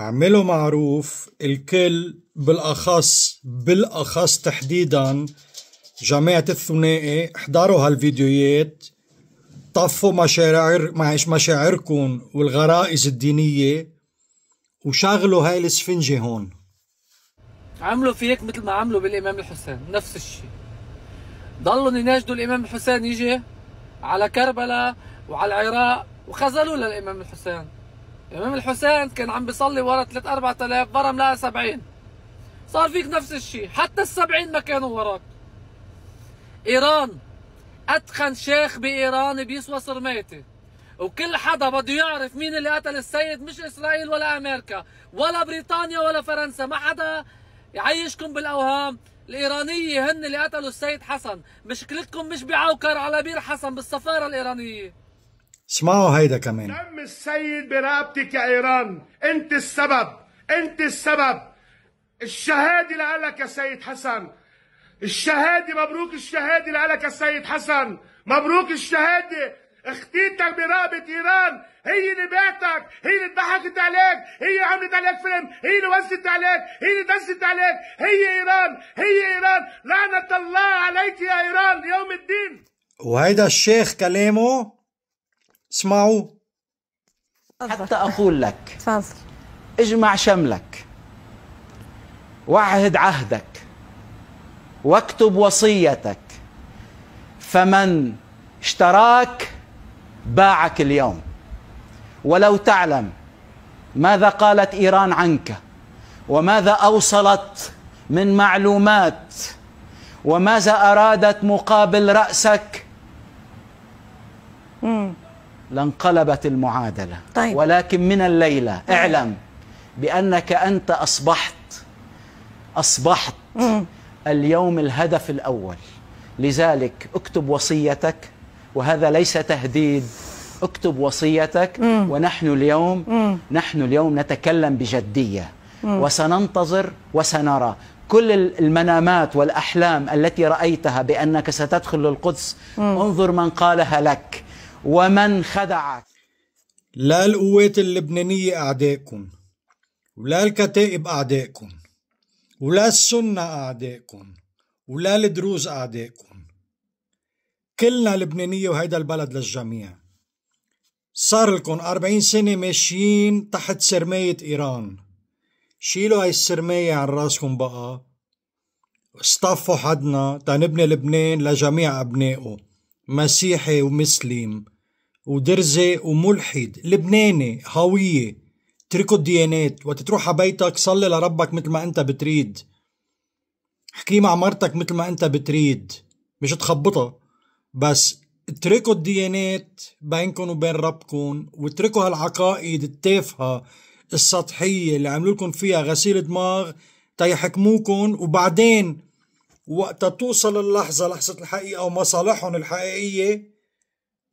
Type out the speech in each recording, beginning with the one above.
اعملوا معروف الكل بالاخص بالاخص تحديدا جماعة الثنائي احضروا هالفيديوهات طفوا مشاعر مشاعركم والغرائز الدينية وشغلوا هاي الاسفنجة هون عملوا فيك مثل ما عملوا بالامام الحسين نفس الشيء ضلوا يناجدوا الامام الحسين يجي على كربلاء وعلى العراق وخذلوا للامام الحسين الامام الحسين كان عم بيصلي ورا 3 4000 برا ملاقي 70 صار فيك نفس الشيء حتى ال 70 ما كانوا وراك ايران اتخن شيخ بايران بيسوى صرماتي وكل حدا بده يعرف مين اللي قتل السيد مش اسرائيل ولا امريكا ولا بريطانيا ولا فرنسا ما حدا يعيشكم بالاوهام الايرانيه هن اللي قتلوا السيد حسن مشكلتكم مش بعوكر على بير حسن بالسفاره الايرانيه اسمعوا هيدا كمان دم نعم السيد برقبتك يا ايران انت السبب انت السبب الشهاده لك يا سيد حسن الشهاده مبروك الشهاده لك يا سيد حسن مبروك الشهاده اختيتك برقبه ايران هي اللي باتك هي اللي ضحكت عليك هي عملت عليك فيلم هي اللي وزت عليك هي اللي دست عليك هي ايران هي ايران لعنه الله عليك يا ايران يوم الدين وهيدا الشيخ كلامه اسمعوا حتى أقول لك تفضل اجمع شملك واعهد عهدك واكتب وصيتك فمن اشتراك باعك اليوم ولو تعلم ماذا قالت ايران عنك وماذا اوصلت من معلومات وماذا ارادت مقابل راسك لانقلبت المعادلة طيب. ولكن من الليلة طيب. اعلم بأنك أنت أصبحت أصبحت مم. اليوم الهدف الأول لذلك اكتب وصيتك وهذا ليس تهديد اكتب وصيتك مم. ونحن اليوم مم. نحن اليوم نتكلم بجدية مم. وسننتظر وسنرى كل المنامات والأحلام التي رأيتها بأنك ستدخل القدس مم. انظر من قالها لك ومن خدعك لا القوات اللبنانية أعدائكم ولا الكتائب أعدائكم ولا السنة أعدائكم ولا الدروز أعدائكم كلنا لبنانية وهيدا البلد للجميع صار لكم 40 سنة ماشيين تحت سرماية إيران شيلوا هاي السرماية عن راسكم بقى اصطفوا حدنا تنبني لبنان لجميع أبنائه مسيحي ومسلم ودرزي وملحد لبناني هوية تركوا الديانات وقت تروح على بيتك صلي لربك مثل ما انت بتريد احكي مع مرتك مثل ما انت بتريد مش تخبطها بس اتركوا الديانات بينكم وبين ربكم واتركوا هالعقائد التافهه السطحيه اللي عملوا لكم فيها غسيل دماغ تيحكموكم وبعدين وقت توصل اللحظة لحظة الحقيقة ومصالحهم الحقيقية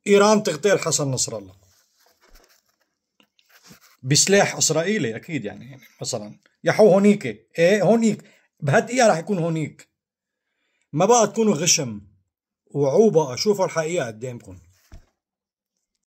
إيران تغتال حسن نصر الله بسلاح إسرائيلي أكيد يعني, يعني مثلا يحو هونيك إيه هونيك بهالدقيقة رح يكون هونيك ما بقى تكونوا غشم وعوبة شوفوا الحقيقة قدامكم